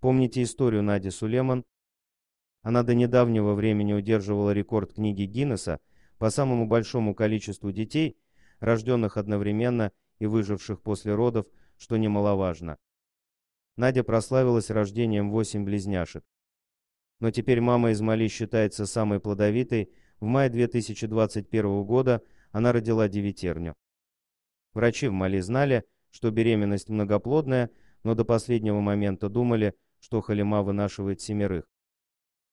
Помните историю Нади Сулеман? Она до недавнего времени удерживала рекорд книги Гиннесса по самому большому количеству детей, рожденных одновременно и выживших после родов, что немаловажно. Надя прославилась рождением восемь близняшек. Но теперь мама из Измали считается самой плодовитой. В мае 2021 года она родила девятерню. Врачи в Мали знали, что беременность многоплодная, но до последнего момента думали, что Халима вынашивает семерых.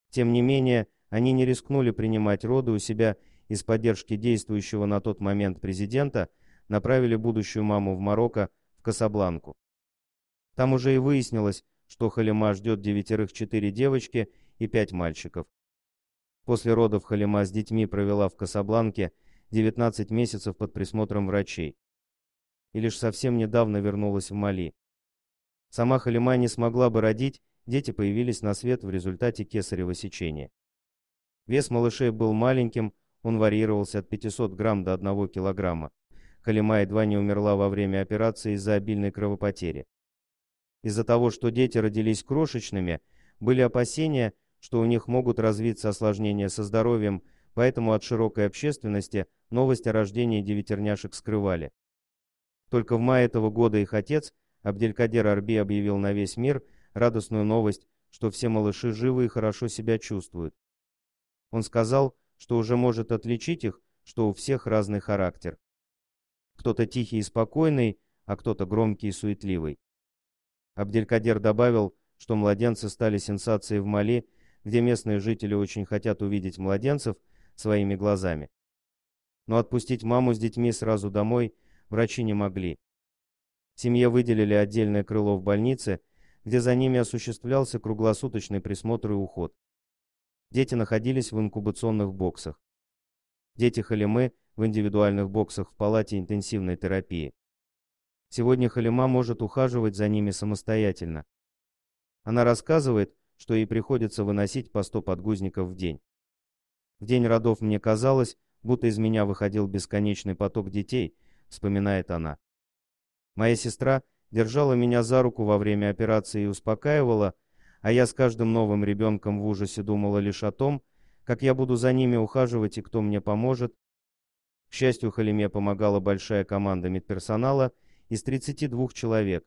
Тем не менее, они не рискнули принимать роды у себя из поддержки действующего на тот момент президента, направили будущую маму в Марокко, в Касабланку. Там уже и выяснилось, что Халима ждет девятерых четыре девочки и пять мальчиков. После родов Халима с детьми провела в Касабланке 19 месяцев под присмотром врачей. И лишь совсем недавно вернулась в Мали. Сама Халима не смогла бы родить, дети появились на свет в результате кесарево сечения. Вес малышей был маленьким, он варьировался от 500 грамм до 1 килограмма. Халима едва не умерла во время операции из-за обильной кровопотери. Из-за того, что дети родились крошечными, были опасения, что у них могут развиться осложнения со здоровьем, поэтому от широкой общественности новость о рождении девятерняшек скрывали. Только в мае этого года их отец Абделькадер Арби объявил на весь мир радостную новость, что все малыши живы и хорошо себя чувствуют. Он сказал, что уже может отличить их, что у всех разный характер. Кто-то тихий и спокойный, а кто-то громкий и суетливый. Абделькадер добавил, что младенцы стали сенсацией в Мали, где местные жители очень хотят увидеть младенцев своими глазами. Но отпустить маму с детьми сразу домой врачи не могли. Семье выделили отдельное крыло в больнице, где за ними осуществлялся круглосуточный присмотр и уход. Дети находились в инкубационных боксах. Дети Халимы в индивидуальных боксах в палате интенсивной терапии. Сегодня Халима может ухаживать за ними самостоятельно. Она рассказывает, что ей приходится выносить по 100 подгузников в день. В день родов мне казалось, будто из меня выходил бесконечный поток детей, вспоминает она. Моя сестра держала меня за руку во время операции и успокаивала, а я с каждым новым ребенком в ужасе думала лишь о том, как я буду за ними ухаживать и кто мне поможет. К счастью, Халиме помогала большая команда медперсонала из 32 человек.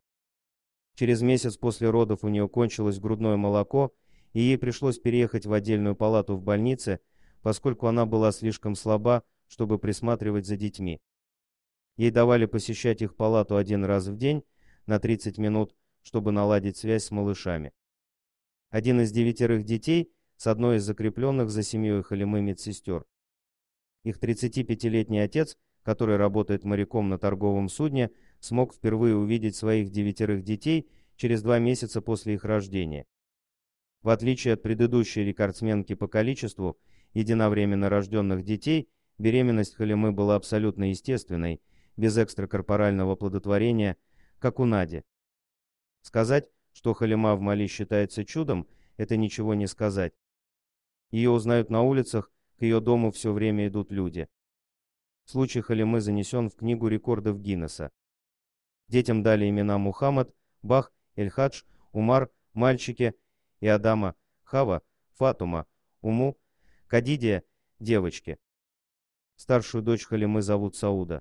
Через месяц после родов у нее кончилось грудное молоко, и ей пришлось переехать в отдельную палату в больнице, поскольку она была слишком слаба, чтобы присматривать за детьми. Ей давали посещать их палату один раз в день на 30 минут, чтобы наладить связь с малышами. Один из девятерых детей с одной из закрепленных за семьей Халимы медсестер. Их 35-летний отец, который работает моряком на торговом судне, смог впервые увидеть своих девятерых детей через два месяца после их рождения. В отличие от предыдущей рекордсменки по количеству единовременно рожденных детей, беременность Халимы была абсолютно естественной – без экстракорпорального плодотворения, как у Нади. Сказать, что Халима в Мали считается чудом, это ничего не сказать. Ее узнают на улицах, к ее дому все время идут люди. Случай Халимы занесен в Книгу рекордов Гиннесса. Детям дали имена Мухаммад, Бах, Эльхадж, Умар, мальчики, и Адама, Хава, Фатума, Уму, Кадидия, девочки. Старшую дочь Халимы зовут Сауда